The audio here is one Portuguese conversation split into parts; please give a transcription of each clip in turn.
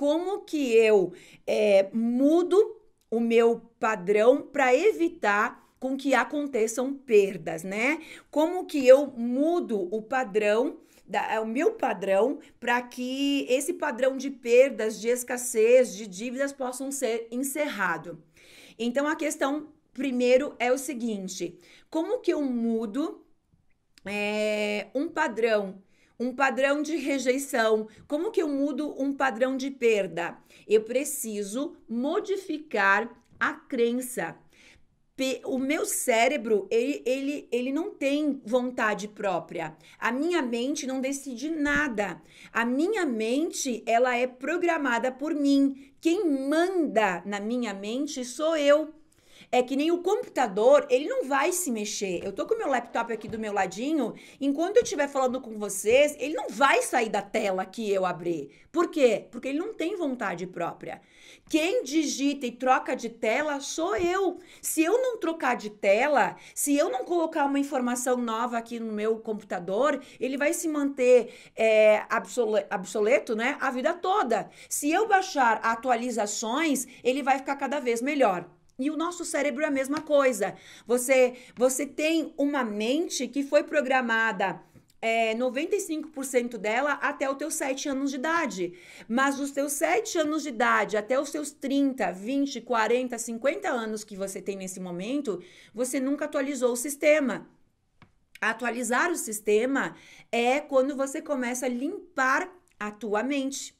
Como que eu é, mudo o meu padrão para evitar com que aconteçam perdas, né? Como que eu mudo o padrão da, é, o meu padrão para que esse padrão de perdas, de escassez, de dívidas possam ser encerrado. Então a questão primeiro é o seguinte: como que eu mudo é, um padrão um padrão de rejeição? Como que eu mudo um padrão de perda? Eu preciso modificar a crença. O meu cérebro, ele, ele, ele não tem vontade própria. A minha mente não decide nada. A minha mente, ela é programada por mim. Quem manda na minha mente sou eu. É que nem o computador, ele não vai se mexer. Eu tô com o meu laptop aqui do meu ladinho, enquanto eu estiver falando com vocês, ele não vai sair da tela que eu abrir. Por quê? Porque ele não tem vontade própria. Quem digita e troca de tela sou eu. Se eu não trocar de tela, se eu não colocar uma informação nova aqui no meu computador, ele vai se manter é, obsoleto né, a vida toda. Se eu baixar atualizações, ele vai ficar cada vez melhor. E o nosso cérebro é a mesma coisa. Você, você tem uma mente que foi programada é, 95% dela até os teus 7 anos de idade. Mas dos teus 7 anos de idade até os seus 30, 20, 40, 50 anos que você tem nesse momento, você nunca atualizou o sistema. Atualizar o sistema é quando você começa a limpar a tua mente.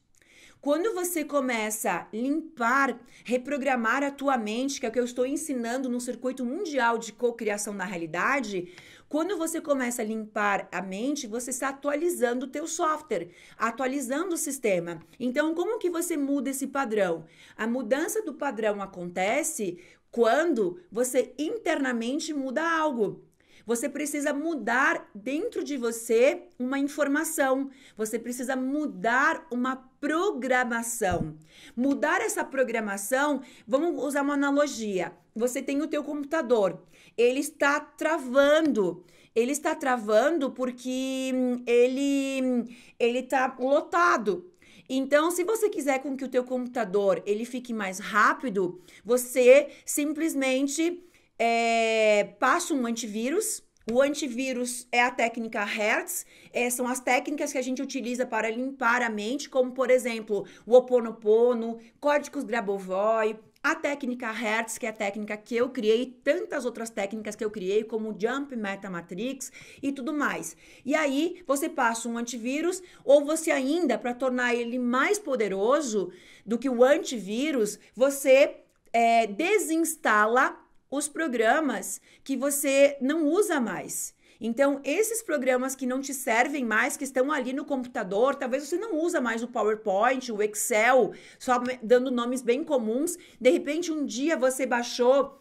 Quando você começa a limpar, reprogramar a tua mente, que é o que eu estou ensinando no circuito mundial de cocriação na realidade, quando você começa a limpar a mente, você está atualizando o teu software, atualizando o sistema. Então, como que você muda esse padrão? A mudança do padrão acontece quando você internamente muda algo. Você precisa mudar dentro de você uma informação. Você precisa mudar uma programação. Mudar essa programação, vamos usar uma analogia. Você tem o teu computador, ele está travando. Ele está travando porque hum, ele hum, ele está lotado. Então, se você quiser com que o teu computador ele fique mais rápido, você simplesmente é, passa um antivírus o antivírus é a técnica Hertz, é, são as técnicas que a gente utiliza para limpar a mente, como por exemplo o Oponopono, códigos Grabovoi, a técnica Hertz, que é a técnica que eu criei, tantas outras técnicas que eu criei, como Jump Meta Matrix e tudo mais. E aí você passa um antivírus, ou você ainda, para tornar ele mais poderoso do que o antivírus, você é, desinstala os programas que você não usa mais. Então, esses programas que não te servem mais, que estão ali no computador, talvez você não usa mais o PowerPoint, o Excel, só dando nomes bem comuns. De repente, um dia você baixou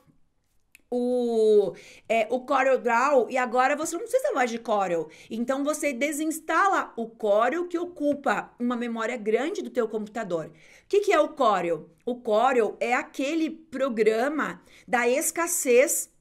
o, é, o CorelDRAW e agora você não precisa mais de Corel. Então você desinstala o Corel que ocupa uma memória grande do teu computador. O que, que é o Corel? O Corel é aquele programa da escassez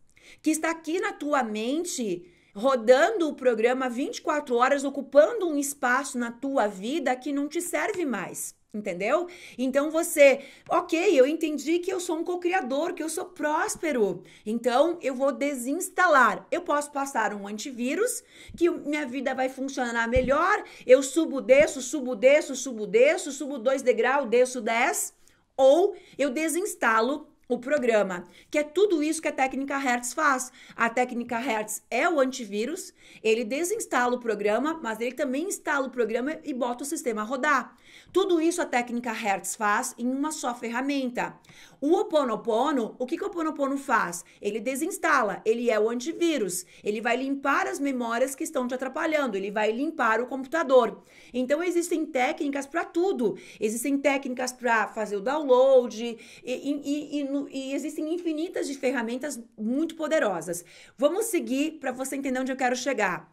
que está aqui na tua mente rodando o programa 24 horas, ocupando um espaço na tua vida que não te serve mais. Entendeu? Então você, ok, eu entendi que eu sou um co-criador, que eu sou próspero. Então eu vou desinstalar. Eu posso passar um antivírus, que minha vida vai funcionar melhor. Eu subo, desço, subo, desço, subo, desço, subo dois degraus, desço dez. Ou eu desinstalo o programa, que é tudo isso que a técnica Hertz faz. A técnica Hertz é o antivírus, ele desinstala o programa, mas ele também instala o programa e bota o sistema a rodar. Tudo isso a técnica Hertz faz em uma só ferramenta. O Oponopono, o que, que o Oponopono faz? Ele desinstala, ele é o antivírus, ele vai limpar as memórias que estão te atrapalhando, ele vai limpar o computador. Então existem técnicas para tudo, existem técnicas para fazer o download e, e, e e existem infinitas de ferramentas muito poderosas. Vamos seguir para você entender onde eu quero chegar.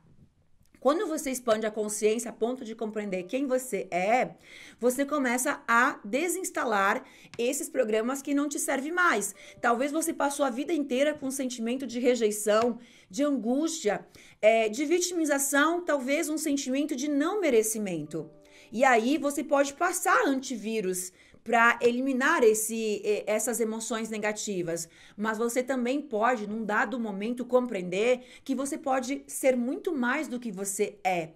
Quando você expande a consciência a ponto de compreender quem você é, você começa a desinstalar esses programas que não te servem mais. Talvez você passou a vida inteira com um sentimento de rejeição, de angústia, é, de vitimização, talvez um sentimento de não merecimento. E aí você pode passar antivírus para eliminar esse, essas emoções negativas. Mas você também pode, num dado momento, compreender que você pode ser muito mais do que você é.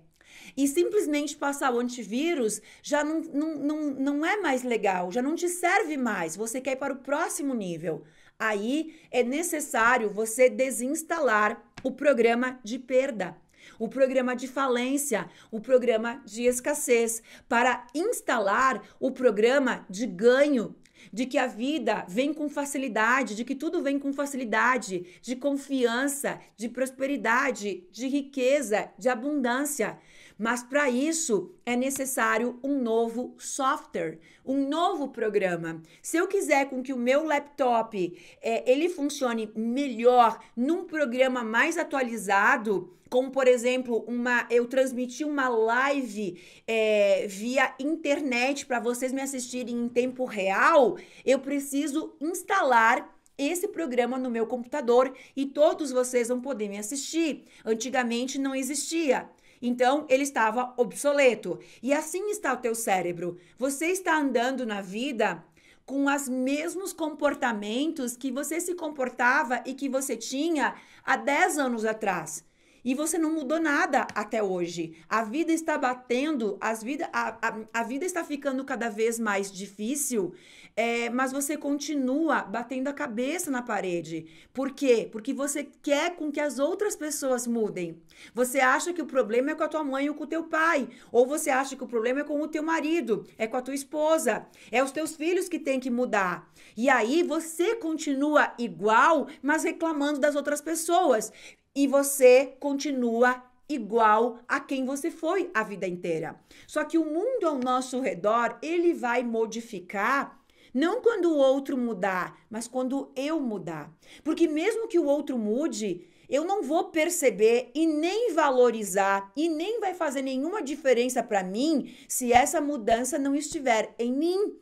E simplesmente passar o antivírus já não, não, não, não é mais legal, já não te serve mais. Você quer ir para o próximo nível. Aí é necessário você desinstalar o programa de perda o programa de falência, o programa de escassez, para instalar o programa de ganho de que a vida vem com facilidade, de que tudo vem com facilidade, de confiança, de prosperidade, de riqueza, de abundância. Mas para isso é necessário um novo software, um novo programa. Se eu quiser com que o meu laptop é, ele funcione melhor num programa mais atualizado, como por exemplo, uma eu transmiti uma live é, via internet para vocês me assistirem em tempo real, eu preciso instalar esse programa no meu computador e todos vocês vão poder me assistir. Antigamente não existia. Então, ele estava obsoleto. E assim está o teu cérebro. Você está andando na vida com os mesmos comportamentos que você se comportava e que você tinha há 10 anos atrás. E você não mudou nada até hoje. A vida está batendo, as vida, a, a, a vida está ficando cada vez mais difícil, é, mas você continua batendo a cabeça na parede. Por quê? Porque você quer com que as outras pessoas mudem. Você acha que o problema é com a tua mãe ou com o teu pai. Ou você acha que o problema é com o teu marido, é com a tua esposa, é os teus filhos que tem que mudar. E aí você continua igual, mas reclamando das outras pessoas e você continua igual a quem você foi a vida inteira. Só que o mundo ao nosso redor, ele vai modificar não quando o outro mudar, mas quando eu mudar. Porque mesmo que o outro mude, eu não vou perceber e nem valorizar e nem vai fazer nenhuma diferença para mim se essa mudança não estiver em mim.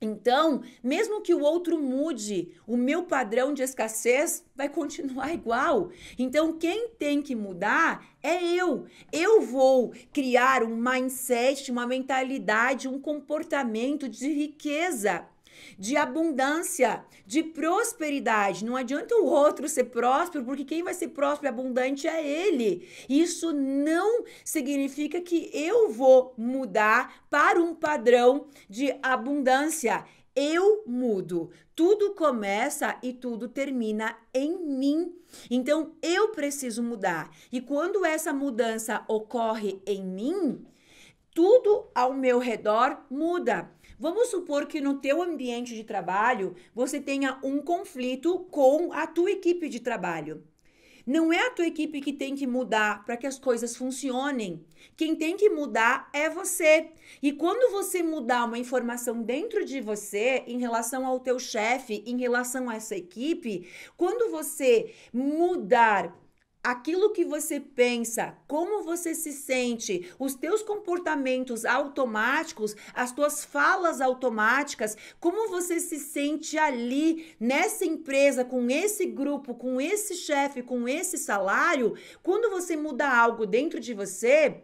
Então, mesmo que o outro mude, o meu padrão de escassez vai continuar igual. Então, quem tem que mudar é eu. Eu vou criar um mindset, uma mentalidade, um comportamento de riqueza de abundância, de prosperidade. Não adianta o outro ser próspero, porque quem vai ser próspero e abundante é ele. Isso não significa que eu vou mudar para um padrão de abundância. Eu mudo. Tudo começa e tudo termina em mim. Então eu preciso mudar. E quando essa mudança ocorre em mim, tudo ao meu redor muda. Vamos supor que no teu ambiente de trabalho você tenha um conflito com a tua equipe de trabalho. Não é a tua equipe que tem que mudar para que as coisas funcionem. Quem tem que mudar é você. E quando você mudar uma informação dentro de você em relação ao teu chefe, em relação a essa equipe, quando você mudar aquilo que você pensa, como você se sente, os teus comportamentos automáticos, as tuas falas automáticas, como você se sente ali nessa empresa, com esse grupo, com esse chefe, com esse salário, quando você muda algo dentro de você,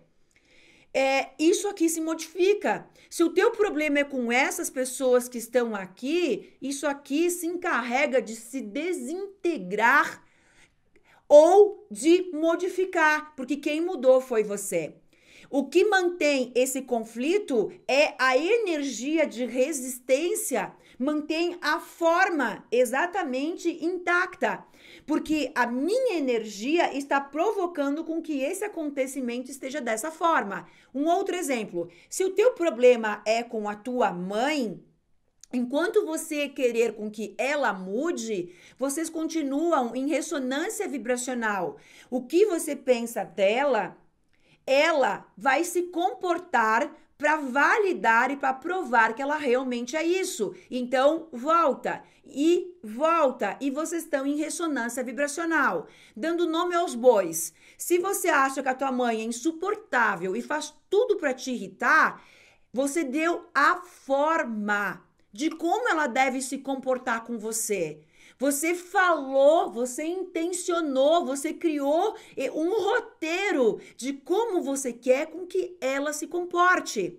é, isso aqui se modifica. Se o teu problema é com essas pessoas que estão aqui, isso aqui se encarrega de se desintegrar ou de modificar, porque quem mudou foi você. O que mantém esse conflito é a energia de resistência, mantém a forma exatamente intacta, porque a minha energia está provocando com que esse acontecimento esteja dessa forma. Um outro exemplo, se o teu problema é com a tua mãe, Enquanto você querer com que ela mude, vocês continuam em ressonância vibracional. O que você pensa dela, ela vai se comportar para validar e para provar que ela realmente é isso. Então, volta e volta e vocês estão em ressonância vibracional, dando nome aos bois. Se você acha que a tua mãe é insuportável e faz tudo para te irritar, você deu a forma de como ela deve se comportar com você. Você falou, você intencionou, você criou eh, um roteiro de como você quer com que ela se comporte.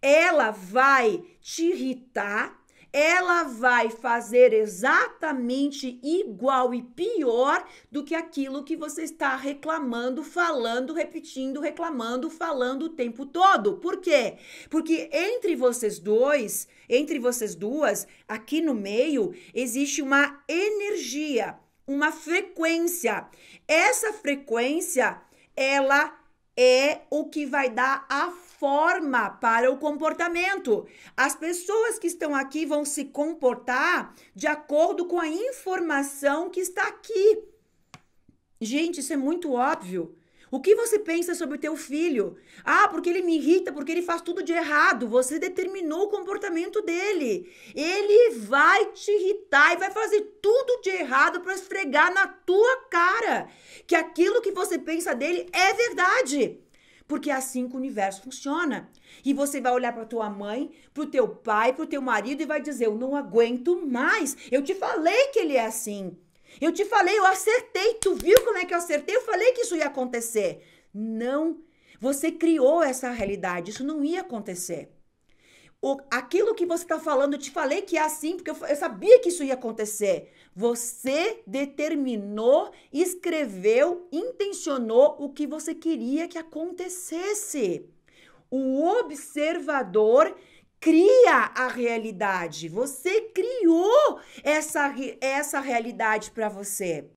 Ela vai te irritar ela vai fazer exatamente igual e pior do que aquilo que você está reclamando, falando, repetindo, reclamando, falando o tempo todo. Por quê? Porque entre vocês dois, entre vocês duas, aqui no meio, existe uma energia, uma frequência. Essa frequência, ela é o que vai dar a forma para o comportamento. As pessoas que estão aqui vão se comportar de acordo com a informação que está aqui. Gente, isso é muito óbvio. O que você pensa sobre o teu filho? Ah, porque ele me irrita, porque ele faz tudo de errado. Você determinou o comportamento dele. Ele vai te irritar e vai fazer tudo de errado para esfregar na tua cara que aquilo que você pensa dele é verdade. Porque é assim que o universo funciona. E você vai olhar para tua mãe, pro teu pai, pro teu marido e vai dizer: "Eu não aguento mais. Eu te falei que ele é assim. Eu te falei, eu acertei. Tu viu como é que eu acertei? Eu falei que isso ia acontecer." Não. Você criou essa realidade. Isso não ia acontecer o, aquilo que você está falando, eu te falei que é assim, porque eu, eu sabia que isso ia acontecer. Você determinou, escreveu, intencionou o que você queria que acontecesse. O observador cria a realidade. Você criou essa, essa realidade para você.